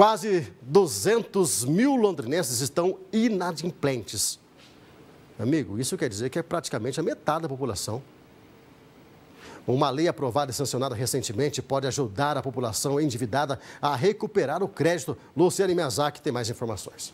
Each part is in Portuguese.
Quase 200 mil londrinenses estão inadimplentes. Amigo, isso quer dizer que é praticamente a metade da população. Uma lei aprovada e sancionada recentemente pode ajudar a população endividada a recuperar o crédito. Luciane Miyazaki tem mais informações.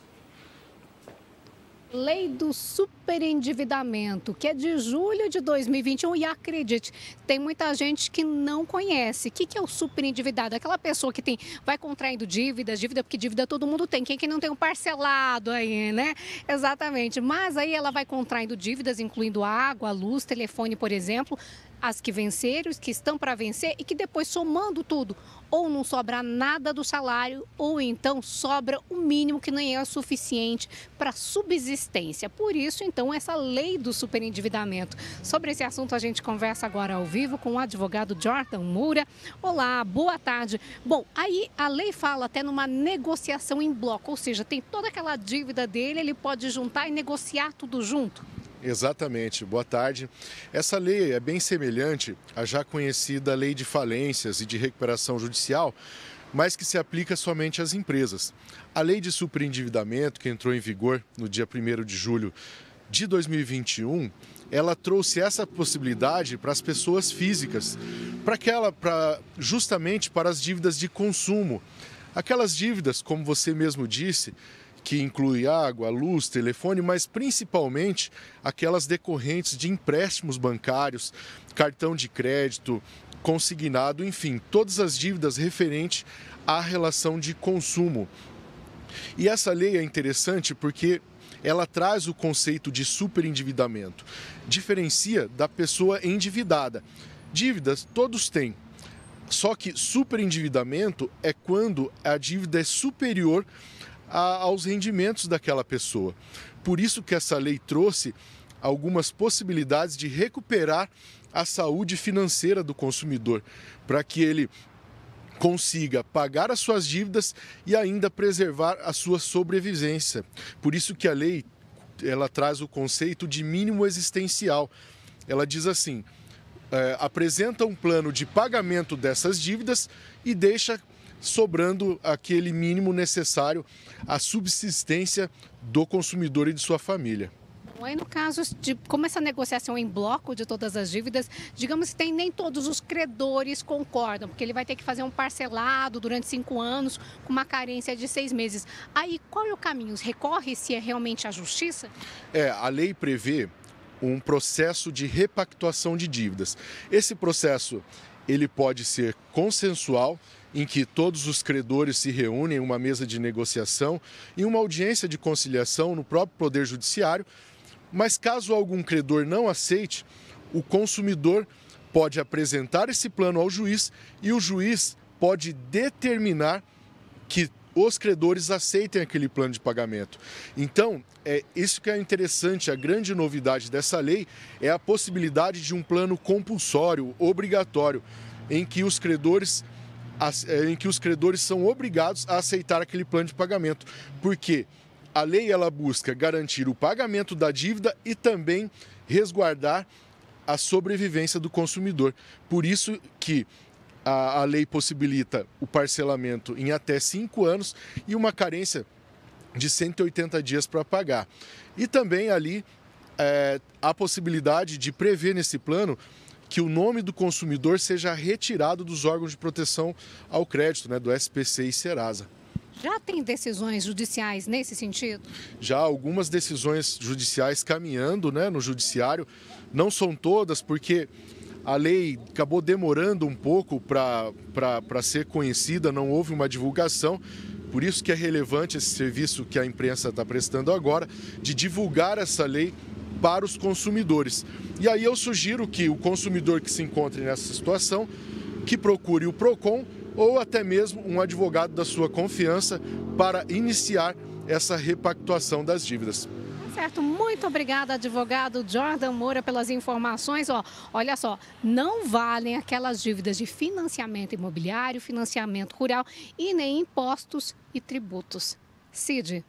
Lei do Superendividamento, que é de julho de 2021. E acredite, tem muita gente que não conhece. O que, é o superendividado? Aquela pessoa que tem, vai contraindo dívidas, dívida, porque dívida todo mundo tem. Quem que não tem um parcelado aí, né? Exatamente. Mas aí ela vai contraindo dívidas, incluindo água, luz, telefone, por exemplo as que venceram, os que estão para vencer e que depois somando tudo, ou não sobra nada do salário, ou então sobra o mínimo que nem é o suficiente para subsistir assistência. Por isso, então, essa lei do superendividamento. Sobre esse assunto, a gente conversa agora ao vivo com o advogado Jordan Moura. Olá, boa tarde. Bom, aí a lei fala até numa negociação em bloco, ou seja, tem toda aquela dívida dele, ele pode juntar e negociar tudo junto. Exatamente, boa tarde. Essa lei é bem semelhante à já conhecida Lei de Falências e de Recuperação Judicial, mas que se aplica somente às empresas. A lei de superendividamento, que entrou em vigor no dia 1 de julho de 2021, ela trouxe essa possibilidade para as pessoas físicas, para aquela, para justamente para as dívidas de consumo. Aquelas dívidas, como você mesmo disse, que inclui água, luz, telefone, mas principalmente aquelas decorrentes de empréstimos bancários, cartão de crédito, consignado, enfim, todas as dívidas referentes à relação de consumo. E essa lei é interessante porque ela traz o conceito de superendividamento, diferencia da pessoa endividada. Dívidas todos têm, só que superendividamento é quando a dívida é superior a, aos rendimentos daquela pessoa. Por isso que essa lei trouxe algumas possibilidades de recuperar a saúde financeira do consumidor, para que ele consiga pagar as suas dívidas e ainda preservar a sua sobrevivência. Por isso que a lei ela traz o conceito de mínimo existencial. Ela diz assim: é, apresenta um plano de pagamento dessas dívidas e deixa sobrando aquele mínimo necessário à subsistência do consumidor e de sua família. Aí, no caso de como essa negociação em bloco de todas as dívidas, digamos que tem, nem todos os credores concordam, porque ele vai ter que fazer um parcelado durante cinco anos com uma carência de seis meses. Aí, qual é o caminho? Recorre-se é realmente a justiça? É, a lei prevê um processo de repactuação de dívidas. Esse processo ele pode ser consensual, em que todos os credores se reúnem em uma mesa de negociação e uma audiência de conciliação no próprio Poder Judiciário. Mas caso algum credor não aceite, o consumidor pode apresentar esse plano ao juiz e o juiz pode determinar que os credores aceitem aquele plano de pagamento. Então, é isso que é interessante, a grande novidade dessa lei é a possibilidade de um plano compulsório, obrigatório, em que os credores é, em que os credores são obrigados a aceitar aquele plano de pagamento. porque A lei ela busca garantir o pagamento da dívida e também resguardar a sobrevivência do consumidor. Por isso que a, a lei possibilita o parcelamento em até cinco anos e uma carência de 180 dias para pagar. E também ali é, a possibilidade de prever nesse plano que o nome do consumidor seja retirado dos órgãos de proteção ao crédito, né, do SPC e Serasa. Já tem decisões judiciais nesse sentido? Já algumas decisões judiciais caminhando né, no judiciário. Não são todas, porque a lei acabou demorando um pouco para ser conhecida, não houve uma divulgação. Por isso que é relevante esse serviço que a imprensa está prestando agora, de divulgar essa lei para os consumidores. E aí eu sugiro que o consumidor que se encontre nessa situação, que procure o Procon ou até mesmo um advogado da sua confiança para iniciar essa repactuação das dívidas. Tá certo, muito obrigada, advogado Jordan Moura, pelas informações. Ó, olha só, não valem aquelas dívidas de financiamento imobiliário, financiamento rural e nem impostos e tributos. Cid,